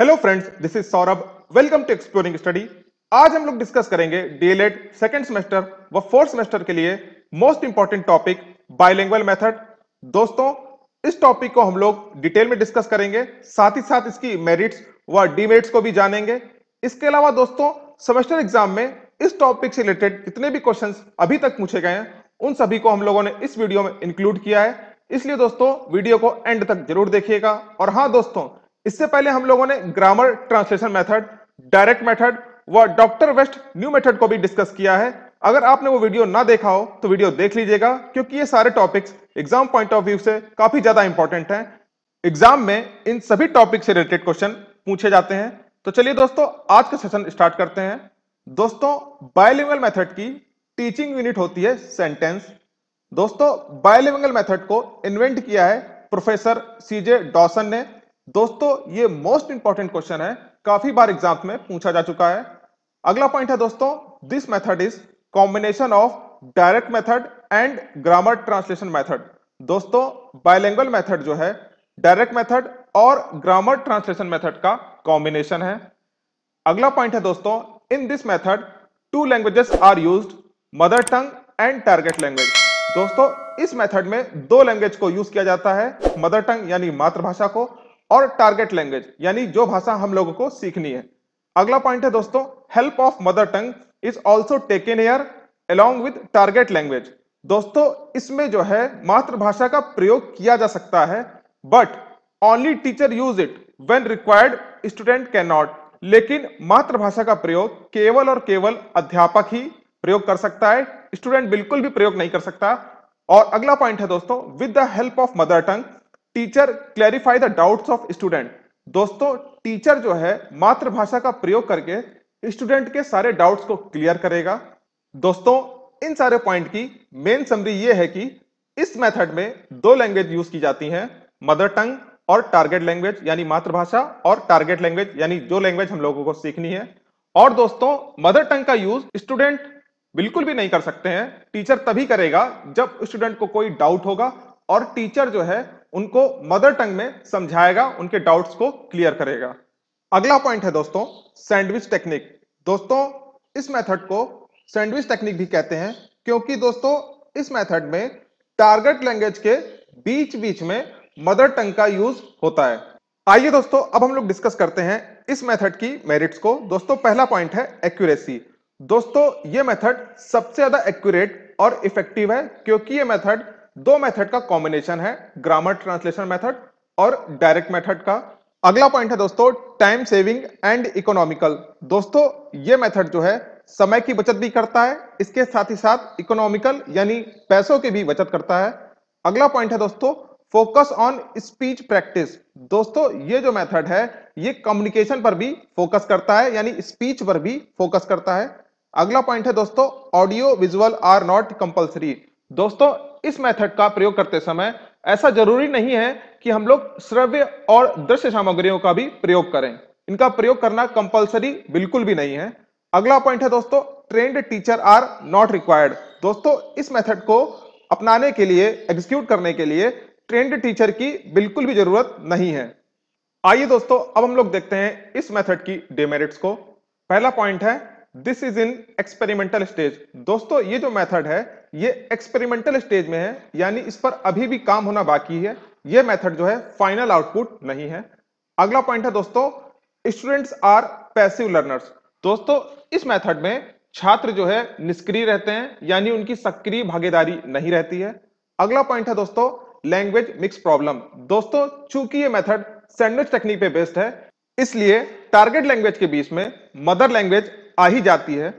hello friends this is Saurabh welcome to exploring study आज हम लोग डिस्कस करेंगे डीएलएड सेकंड सेमेस्टर व फोर्थ सेमेस्टर के लिए most important topic bilingual method दोस्तों इस टॉपिक को हम लोग डिटेल में डिस्कस करेंगे साथ ही साथ इसकी मेरिट्स व डीमेरिट्स को भी जानेंगे इसके अलावा दोस्तों सेमेस्टर एग्जाम में इस टॉपिक से रिलेटेड जितने भी क्वेश्चन अभी तक पूछे गए हैं उन सभी को हम लोगों ने इस वीडियो में इंक्लूड किया है इसलिए दोस्तों वीडियो को एंड तक जरूर देखिएगा और हाँ दोस्तों इससे पहले हम लोगों ने grammar translation method direct method व डॉक्टर वेस्ट न्यू मेथड को भी डिस्कस किया है अगर आपने वो वीडियो ना देखा हो तो वीडियो देख लीजिएगा क्योंकि ये सारे topics exam point of view से काफी ज्यादा इंपॉर्टेंट हैं एग्जाम में इन सभी टॉपिक से रिलेटेड क्वेश्चन पूछे जाते हैं तो चलिए दोस्तों आज का सेशन स्टार्ट करते हैं दोस्तों बायोलिंगल मेथड की टीचिंग यूनिट होती है सेंटेंस दोस्तों बायोलिंगल मेथड को इन्वेंट किया है प्रोफेसर सीजे डॉसन ने दोस्तों ये मोस्ट इंपॉर्टेंट क्वेश्चन है काफी बार एग्जाम में पूछा जा चुका है अगला पॉइंट है दोस्तों this method is combination of direct method and grammar translation method दोस्तों बायलैंग्वेज मेथड जो है डायरेक्ट मेथड और ग्रामर ट्रांसलेशन मेथड का कॉम्बिनेशन है अगला पॉइंट है दोस्तों in this method two languages are used mother tongue and target language दोस्तों इस मेथड में दो लैंग्वेज को यूज किया जाता है मदर टंग यानी मातृभाषा को और टारगेट लैंग्वेज यानी जो भाषा हम लोगों को सीखनी है अगला पॉइंट है दोस्तों help of mother tongue is also taken here along with target language दोस्तों इसमें जो है मातृभाषा का प्रयोग किया जा सकता है but only teacher use it when required student can not लेकिन मातृभाषा का प्रयोग केवल और केवल अध्यापक ही प्रयोग कर सकता है स्टूडेंट बिल्कुल भी प्रयोग नहीं कर सकता और अगला पॉइंट है दोस्तों with the help of mother tongue teacher clarify the doubts of student दोस्तों टीचर जो है मातृभाषा का प्रयोग करके स्टूडेंट के सारे डाउट्स को क्लियर करेगा दोस्तों इन सारे पॉइंट की मेन समरी ये है कि इस मेथड में दो लैंग्वेज यूज की जाती हैं मदर टंग और टारगेट लैंग्वेज यानी मातृभाषा और टारगेट लैंग्वेज यानी जो लैंग्वेज हम लोगों को सीखनी है और दोस्तों मदर टंग का यूज स्टूडेंट बिल्कुल भी नहीं कर सकते हैं टीचर तभी करेगा जब स्टूडेंट को कोई डाउट होगा और टीचर जो है उनको मदर टंग में समझाएगा उनके डाउट्स को क्लियर करेगा अगला पॉइंट है दोस्तों सैंडविच टेक्निक दोस्तों इस मेथड को सैंडविच टेक्निक भी कहते हैं क्योंकि दोस्तों इस मेथड में टारगेट लैंग्वेज के बीच बीच में मदर टंग का यूज होता है आइए दोस्तों अब हम लोग डिस्कस करते हैं इस मेथड की मेरिट्स को दोस्तों पहला पॉइंट है एक्यूरेसी दोस्तों ये मेथड सबसे ज्यादा एक्यूरेट और इफेक्टिव है क्योंकि ये मेथड दो मेथड का कॉम्बिनेशन है ग्रामर ट्रांसलेशन मेथड और डायरेक्ट मेथड का अगला पॉइंट है दोस्तों टाइम सेविंग एंड इकोनॉमिकल दोस्तों ये मेथड जो है समय की बचत भी करता है इसके साथ ही साथ इकोनॉमिकल यानी पैसों की भी बचत करता है अगला पॉइंट है दोस्तों फोकस ऑन स्पीच प्रैक्टिस दोस्तों ये जो मेथड है ये कम्युनिकेशन पर भी फोकस करता है यानी स्पीच पर भी फोकस करता है अगला पॉइंट है दोस्तों audio visual are not compulsory दोस्तों इस मेथड का प्रयोग करते समय ऐसा जरूरी नहीं है कि हम लोग श्रव्य और दृश्य सामग्रियों का भी प्रयोग करें इनका प्रयोग करना कंपलसरी बिल्कुल भी नहीं है अगला पॉइंट है दोस्तों trained teacher are not required दोस्तों इस मेथड को अपनाने के लिए एग्जीक्यूट करने के लिए ट्रेंड टीचर की बिल्कुल भी जरूरत नहीं है आइए दोस्तों अब हम लोग देखते हैं इस मेथड की डेमेरिट्स को पहला पॉइंट है this is in experimental stage दोस्तों ये जो मेथड है ये एक्सपेरिमेंटल स्टेज में है यानी इस पर अभी भी काम होना बाकी है ये मेथड जो है फाइनल आउटपुट नहीं है अगला पॉइंट है दोस्तों स्टूडेंट्स आर पैसिव लर्नर्स दोस्तों इस मेथड में छात्र जो है निष्क्रिय रहते हैं यानी उनकी सक्रिय भागीदारी नहीं रहती है अगला पॉइंट है दोस्तों लैंग्वेज मिक्स प्रॉब्लम दोस्तों चूंकि ये मेथड सैंडविच टेक्निक पे बेस्ड है इसलिए टारगेट लैंग्वेज के बीच में मदर लैंग्वेज आ ही जाती है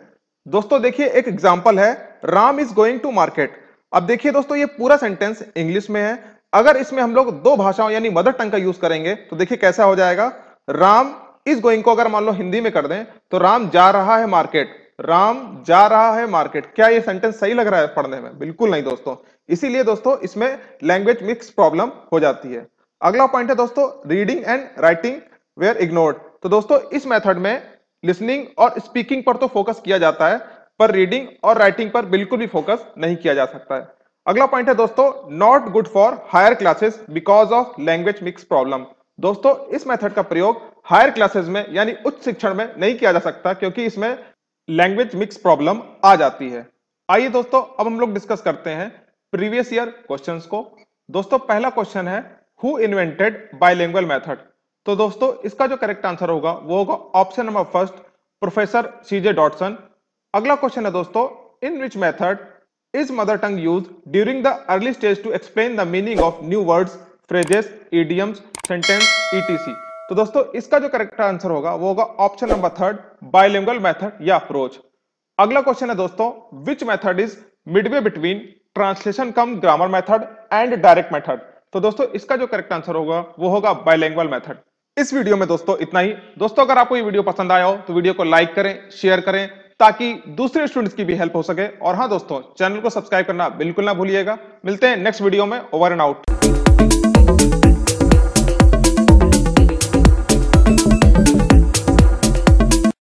दोस्तों देखिए एक एग्जाम्पल है Ram is going to market अब देखिए दोस्तों ये पूरा सेंटेंस इंग्लिश में है अगर इसमें हम लोग दो भाषाओं यानी मदर टंग का यूज करेंगे तो देखिए कैसा हो जाएगा राम इज गोइंग को अगर मान लो हिंदी में कर दें तो राम जा रहा है मार्केट राम जा रहा है मार्केट क्या ये सेंटेंस सही लग रहा है पढ़ने में बिल्कुल नहीं दोस्तों इसीलिए दोस्तों इसमें लैंग्वेज मिक्स प्रॉब्लम हो जाती है अगला पॉइंट है दोस्तों reading and writing were ignored तो दोस्तों इस मेथड में लिसनिंग और स्पीकिंग पर तो फोकस किया जाता है पर रीडिंग और राइटिंग पर बिल्कुल भी फोकस नहीं किया जा सकता है अगला पॉइंट है दोस्तों not good for higher classes because of language mix problem दोस्तों इस मेथड का प्रयोग हायर क्लासेस में यानी उच्च शिक्षण में नहीं किया जा सकता क्योंकि इसमें लैंग्वेज मिक्स प्रॉब्लम आ जाती है आइए दोस्तों अब हम लोग डिस्कस करते हैं प्रीवियस ईयर क्वेश्चंस को दोस्तों पहला क्वेश्चन है हु इन्वेंटेड बायलिंगुअल मेथड तो दोस्तों इसका जो करेक्ट आंसर होगा वो होगा option number first professor C J Dodson अगला क्वेश्चन है दोस्तों in which method is mother tongue use during the early stage to explain the meaning of new words phrases idioms sentence E T C तो दोस्तों इसका जो करेक्ट आंसर होगा वो होगा option number third bilingual method या अप्रोच अगला क्वेश्चन है दोस्तों which method is midway between translation cum grammar method and direct method तो दोस्तों इसका जो करेक्ट आंसर होगा वो होगा बायलैंग्वल मेथड इस वीडियो में दोस्तों इतना ही दोस्तों अगर आपको ये वीडियो पसंद आया हो तो वीडियो को लाइक करें शेयर करें ताकि दूसरे स्टूडेंट्स की भी हेल्प हो सके और हाँ दोस्तों चैनल को सब्सक्राइब करना बिल्कुल ना भूलिएगा मिलते हैं नेक्स्ट वीडियो में ओवर एंड आउट